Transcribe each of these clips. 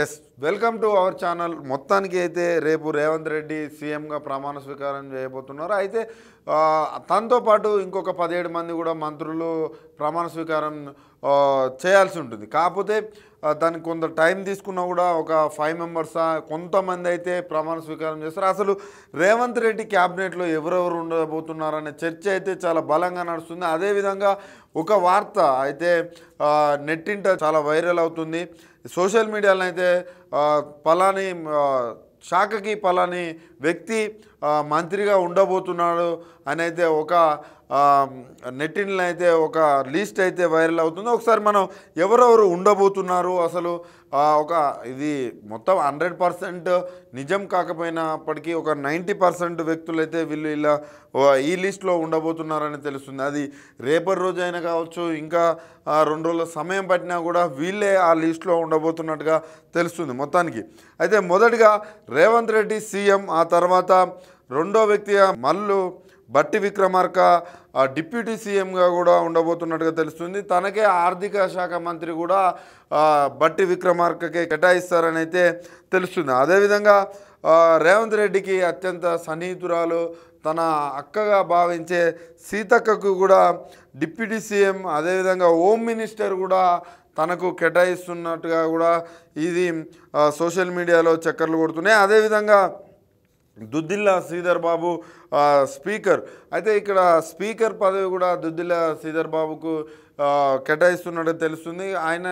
yes welcome to our channel మొత్తానికి అయితే రేపు రేవంత్ రెడ్డి సీఎంగా ప్రమాణ స్వీకారం చేయబోతున్నారు అయితే తనతో పాటు ఇంకొక పదిహేడు మంది కూడా మంత్రులు ప్రమాణ స్వీకారం చేయాల్సి ఉంటుంది కాకపోతే దానికి కొంత టైం తీసుకున్నా కూడా ఒక ఫైవ్ మెంబర్స్ కొంతమంది అయితే ప్రమాణ స్వీకారం చేస్తారు అసలు రేవంత్ రెడ్డి క్యాబినెట్లో ఎవరెవరు ఉండబోతున్నారనే చర్చ అయితే చాలా బలంగా నడుస్తుంది అదేవిధంగా ఒక వార్త అయితే నెట్టింట చాలా వైరల్ అవుతుంది सोशल मीडिया पलानी शाख की पलानी व्यक्ति మంత్రిగా ఉండబోతున్నాడు అని అయితే ఒక నెట్టిన్లు అయితే ఒక లిస్ట్ అయితే వైరల్ అవుతుంది ఒకసారి మనం ఎవరెవరు ఉండబోతున్నారు అసలు ఒక ఇది మొత్తం హండ్రెడ్ పర్సెంట్ నిజం కాకపోయినప్పటికీ ఒక నైంటీ పర్సెంట్ వ్యక్తులు అయితే వీళ్ళు ఇలా ఈ లిస్ట్లో ఉండబోతున్నారని తెలుస్తుంది అది రేపటి రోజైనా కావచ్చు ఇంకా రెండు రోజుల సమయం పట్టినా కూడా వీళ్ళే ఆ లిస్ట్లో ఉండబోతున్నట్టుగా తెలుస్తుంది మొత్తానికి అయితే మొదటిగా రేవంత్ రెడ్డి సీఎం ఆ తర్వాత రెండో వ్యక్తి మల్లు బట్టి విక్రమార్క డిప్యూటీ సీఎంగా కూడా ఉండబోతున్నట్టుగా తెలుస్తుంది తనకే ఆర్థిక శాఖ మంత్రి కూడా బట్టి విక్రమార్కకే కేటాయిస్తారని అయితే తెలుస్తుంది అదేవిధంగా రేవంత్ రెడ్డికి అత్యంత సన్నిహితురాలు తన అక్కగా భావించే సీతక్కకు కూడా డిప్యూటీ సీఎం అదేవిధంగా హోమ్ మినిస్టర్ కూడా తనకు కేటాయిస్తున్నట్టుగా కూడా ఇది సోషల్ మీడియాలో చక్కర్లు కొడుతున్నాయి అదేవిధంగా దుద్దిల్ల శ్రీధర్ బాబు స్పీకర్ అయితే ఇక్కడ స్పీకర్ పదవి కూడా దుద్దిల్ల శ్రీధర్ బాబుకు కేటాయిస్తున్నట్టు తెలుస్తుంది ఆయన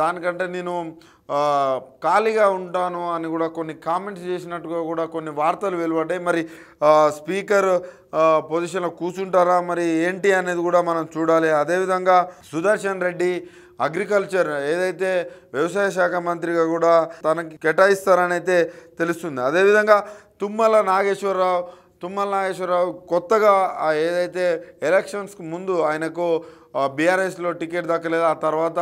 దానికంటే నేను ఖాళీగా ఉంటాను అని కూడా కొన్ని కామెంట్స్ చేసినట్టుగా కూడా కొన్ని వార్తలు వెలువడ్డాయి మరి స్పీకర్ పొజిషన్లో కూర్చుంటారా మరి ఏంటి అనేది కూడా మనం చూడాలి అదేవిధంగా సుదర్శన్ రెడ్డి అగ్రికల్చర్ ఏదైతే వ్యవసాయ శాఖ మంత్రిగా కూడా తనకి కేటాయిస్తారని అయితే తెలుస్తుంది అదేవిధంగా తుమ్మల నాగేశ్వరరావు తుమ్మల నాగేశ్వరరావు కొత్తగా ఏదైతే ఎలక్షన్స్కి ముందు ఆయనకు బీఆర్ఎస్లో టికెట్ దక్కలేదు ఆ తర్వాత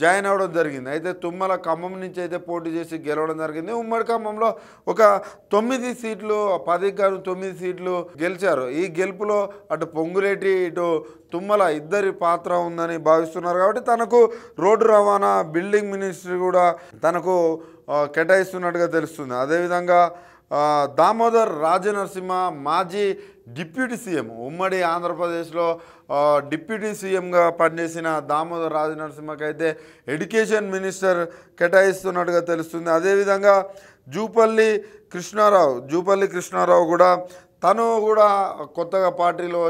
జాయిన్ అవ్వడం జరిగింది అయితే తుమ్మల ఖమ్మం నుంచి అయితే పోటీ చేసి గెలవడం జరిగింది ఉమ్మడి ఖమ్మంలో ఒక తొమ్మిది సీట్లు పది గారు తొమ్మిది సీట్లు గెలిచారు ఈ గెలుపులో అటు పొంగులేటి ఇటు తుమ్మల ఇద్దరి పాత్ర ఉందని భావిస్తున్నారు కాబట్టి తనకు రోడ్డు రవాణా బిల్డింగ్ మినిస్ట్రీ కూడా తనకు కేటాయిస్తున్నట్టుగా తెలుస్తుంది అదేవిధంగా దామోదర్ రాజనరసింహ మాజీ డిప్యూటీ సీఎం ఉమ్మడి ఆంధ్రప్రదేశ్లో డిప్యూటీ సీఎంగా పనిచేసిన దామోదర్ రాజనరసింహకైతే ఎడ్యుకేషన్ మినిస్టర్ కేటాయిస్తున్నట్టుగా తెలుస్తుంది అదేవిధంగా జూపల్లి కృష్ణారావు జూపల్లి కృష్ణారావు కూడా తను కూడా కొత్తగా పార్టీలో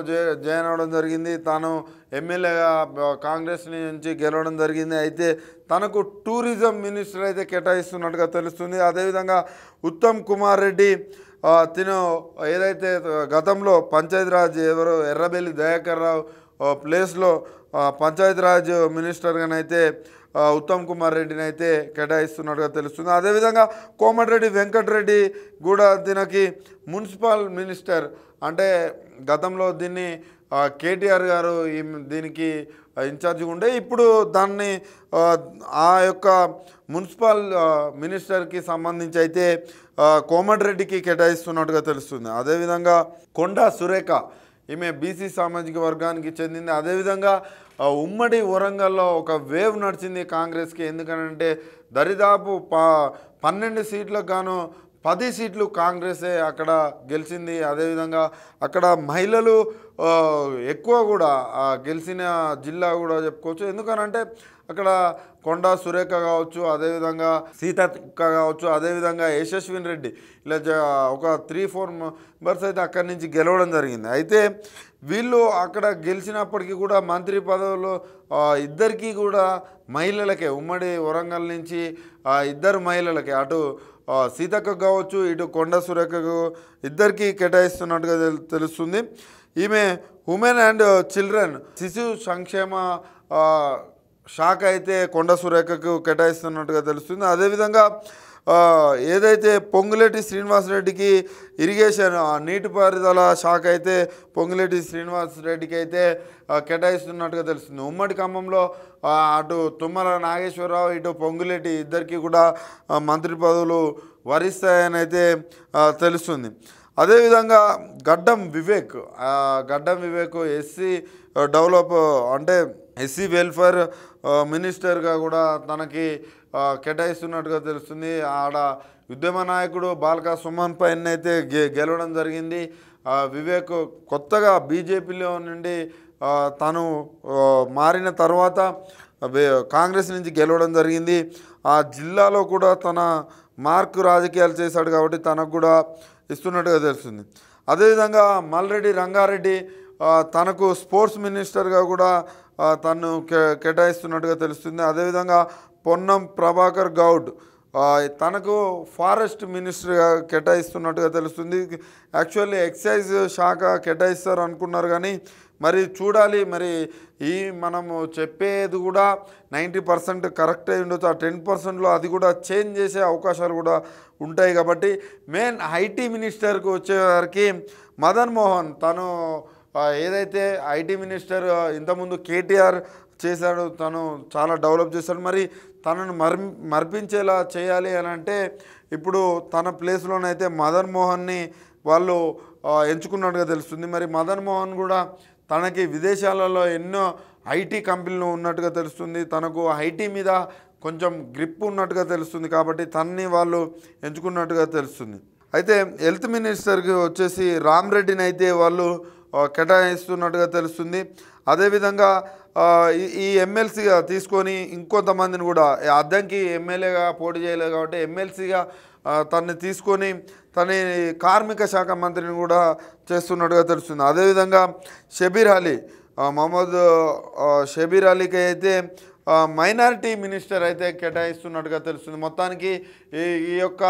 జాయిన్ అవ్వడం జరిగింది తాను ఎమ్మెల్యేగా కాంగ్రెస్ నుంచి గెలవడం జరిగింది అయితే తనకు టూరిజం మినిస్టర్ అయితే కేటాయిస్తున్నట్టుగా తెలుస్తుంది అదేవిధంగా ఉత్తమ్ కుమార్ రెడ్డి తిను ఏదైతే గతంలో పంచాయతీరాజ్ ఎవరు ఎర్రబెల్లి దయాకర్ రావు ప్లేస్లో పంచాయతీరాజ్ మినిస్టర్గానైతే ఉత్తమ్ కుమార్ రెడ్డిని అయితే కేటాయిస్తున్నట్టుగా తెలుస్తుంది అదేవిధంగా కోమటిరెడ్డి వెంకటరెడ్డి కూడా దీనికి మున్సిపల్ మినిస్టర్ అంటే గతంలో దీన్ని కేటీఆర్ గారు దీనికి ఇన్ఛార్జ్గా ఉండే ఇప్పుడు దాన్ని ఆ యొక్క మున్సిపల్ మినిస్టర్కి సంబంధించి అయితే కోమటిరెడ్డికి కేటాయిస్తున్నట్టుగా తెలుస్తుంది అదేవిధంగా కొండా సురేఖ ఈమె బీసీ సామాజిక వర్గానికి చెందింది అదేవిధంగా ఉమ్మడి వరంగల్లో ఒక వేవ్ నడిచింది కాంగ్రెస్కి ఎందుకనంటే దరిదాపు పన్నెండు సీట్లకు గాను పది సీట్లు కాంగ్రెసే అక్కడ గెలిచింది అదేవిధంగా అక్కడ మహిళలు ఎక్కువ కూడా గెలిచిన జిల్లా కూడా చెప్పుకోవచ్చు ఎందుకనంటే అక్కడ కొండ సురేఖ కావచ్చు అదేవిధంగా సీతక్క కావచ్చు అదేవిధంగా యశస్విన్ రెడ్డి ఇలా ఒక త్రీ ఫోర్ మెంబర్స్ అయితే అక్కడి నుంచి గెలవడం జరిగింది అయితే వీళ్ళు అక్కడ గెలిచినప్పటికీ కూడా మంత్రి పదవులు ఇద్దరికీ కూడా మహిళలకే ఉమ్మడి వరంగల్ నుంచి ఇద్దరు మహిళలకే అటు సీతక్క కావచ్చు ఇటు కొండ సురేఖకు ఇద్దరికీ కేటాయిస్తున్నట్టుగా తెలుస్తుంది ఈమె ఉమెన్ అండ్ చిల్డ్రన్ శిశు సంక్షేమ శాఖ అయితే కొండ సురేఖకు కేటాయిస్తున్నట్టుగా తెలుస్తుంది అదేవిధంగా ఏదైతే పొంగులేటి శ్రీనివాసరెడ్డికి ఇరిగేషన్ నీటిపారుదల శాఖ అయితే పొంగులేటి శ్రీనివాసరెడ్డికి అయితే కేటాయిస్తున్నట్టుగా తెలుస్తుంది ఉమ్మడి ఖమ్మంలో అటు తుమ్మల నాగేశ్వరరావు ఇటు పొంగులేటి ఇద్దరికి కూడా మంత్రి పదవులు వరిస్తాయని అయితే తెలుస్తుంది అదేవిధంగా గడ్డం వివేక్ గడ్డం వివేక్ ఎస్సీ డెవలప్ అంటే ఎస్సీ వెల్ఫేర్ మినిస్టర్గా కూడా తనకి కేటాయిస్తున్నట్టుగా తెలుస్తుంది ఆడ ఉద్యమ నాయకుడు బాలకా సుమన్ పైన అయితే గె గెలవడం జరిగింది వివేక్ కొత్తగా బీజేపీలో నుండి తను మారిన తర్వాత కాంగ్రెస్ నుంచి గెలవడం జరిగింది ఆ జిల్లాలో కూడా తన మార్క్ రాజకీయాలు చేశాడు కాబట్టి తనకు కూడా ఇస్తున్నట్టుగా తెలుస్తుంది అదేవిధంగా మల్రెడ్డి రంగారెడ్డి తనకు స్పోర్ట్స్ మినిస్టర్గా కూడా తను కేటాయిస్తున్నట్టుగా తెలుస్తుంది అదేవిధంగా పొన్నం ప్రభాకర్ గౌడ్ తనకు ఫారెస్ట్ మినిస్టర్గా కేటాయిస్తున్నట్టుగా తెలుస్తుంది యాక్చువల్లీ ఎక్సైజ్ శాఖ కేటాయిస్తారు అనుకున్నారు కానీ మరి చూడాలి మరి ఈ మనము చెప్పేది కూడా నైంటీ పర్సెంట్ కరెక్ట్ అయి ఉండొచ్చు ఆ టెన్ పర్సెంట్లో అది కూడా చేంజ్ చేసే అవకాశాలు కూడా ఉంటాయి కాబట్టి మెయిన్ ఐటీ మినిస్టర్కి వచ్చేవారికి మదన్ మోహన్ తను ఏదైతే ఐటీ మినిస్టర్ ఇంతకుముందు కేటీఆర్ చేశాడు తను చాలా డెవలప్ చేశాడు మరి తనను మర్ మర్పించేలా చేయాలి అని అంటే ఇప్పుడు తన ప్లేస్లోనైతే మదన్ మోహన్ని వాళ్ళు ఎంచుకున్నట్టుగా తెలుస్తుంది మరి మదన్ మోహన్ కూడా తనకి విదేశాలలో ఎన్నో ఐటీ కంపెనీలు ఉన్నట్టుగా తెలుస్తుంది తనకు ఐటీ మీద కొంచెం గ్రిప్ ఉన్నట్టుగా తెలుస్తుంది కాబట్టి తనని వాళ్ళు ఎంచుకున్నట్టుగా తెలుస్తుంది అయితే హెల్త్ మినిస్టర్కి వచ్చేసి రామ్ రెడ్డిని అయితే వాళ్ళు కేటాయిస్తున్నట్టుగా తెలుస్తుంది అదేవిధంగా ఈ ఎమ్మెల్సీగా తీసుకొని ఇంకొంతమందిని కూడా అద్దంకి ఎమ్మెల్యేగా పోటీ చేయలేదు కాబట్టి ఎమ్మెల్సీగా తనని తీసుకొని తన కార్మిక శాఖ మంత్రిని కూడా చేస్తున్నట్టుగా తెలుస్తుంది అదేవిధంగా షబీర్ అలీ మహమ్మద్ షబీర్ అలీకి అయితే మైనారిటీ మినిస్టర్ అయితే కేటాయిస్తున్నట్టుగా తెలుస్తుంది మొత్తానికి ఈ యొక్క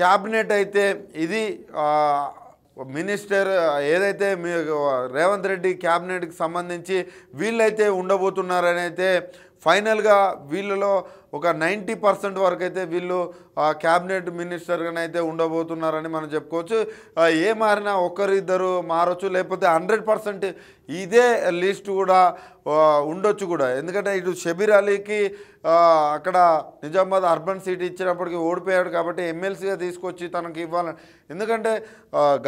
క్యాబినెట్ అయితే ఇది మినిస్టర్ ఏదైతే మీ రేవంత్ రెడ్డి క్యాబినెట్కి సంబంధించి వీళ్ళైతే ఉండబోతున్నారని అయితే ఫైనల్గా వీళ్ళలో ఒక నైంటీ పర్సెంట్ వరకు అయితే వీళ్ళు క్యాబినెట్ మినిస్టర్గానే అయితే ఉండబోతున్నారని మనం చెప్పుకోవచ్చు ఏ మారినా ఒక్కరిద్దరు మారచ్చు లేకపోతే హండ్రెడ్ పర్సెంట్ ఇదే లిస్ట్ కూడా ఉండొచ్చు కూడా ఎందుకంటే ఇటు షబీర్ అలీకి అక్కడ నిజామాబాద్ అర్బన్ సీట్ ఇచ్చినప్పటికీ ఓడిపోయాడు కాబట్టి ఎమ్మెల్సీగా తీసుకొచ్చి తనకి ఇవ్వాలని ఎందుకంటే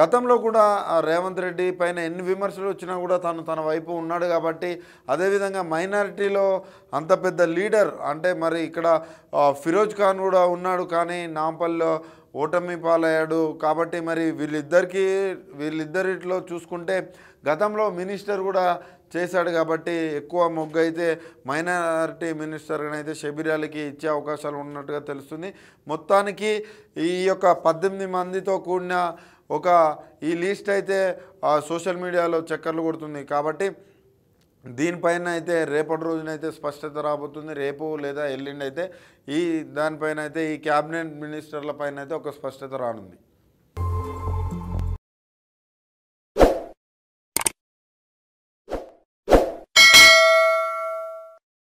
గతంలో కూడా రేవంత్ రెడ్డి పైన ఎన్ని విమర్శలు వచ్చినా కూడా తను తన వైపు ఉన్నాడు కాబట్టి అదేవిధంగా మైనారిటీలో అంత పెద్ద లీడర్ అంటే మరి ఇక్కడ ఫిరోజ్ ఖాన్ కూడా ఉన్నాడు కానీ నాంపల్లిలో ఓటమి పాలయ్యాడు కాబట్టి మరి వీళ్ళిద్దరికీ వీళ్ళిద్దరిట్లో చూసుకుంటే గతంలో మినిస్టర్ కూడా చేశాడు కాబట్టి ఎక్కువ మొగ్గు అయితే మైనారిటీ మినిస్టర్గా అయితే షబీరాలకి ఇచ్చే అవకాశాలు ఉన్నట్టుగా తెలుస్తుంది మొత్తానికి ఈ యొక్క పద్దెనిమిది మందితో కూడిన ఒక ఈ లిస్ట్ అయితే సోషల్ మీడియాలో చక్కర్లు కొడుతుంది కాబట్టి దీనిపైన అయితే రేపటి రోజునైతే స్పష్టత రాబోతుంది రేపు లేదా ఎల్లుండి అయితే ఈ దానిపైన అయితే ఈ క్యాబినెట్ మినిస్టర్ల పైన అయితే ఒక స్పష్టత రానుంది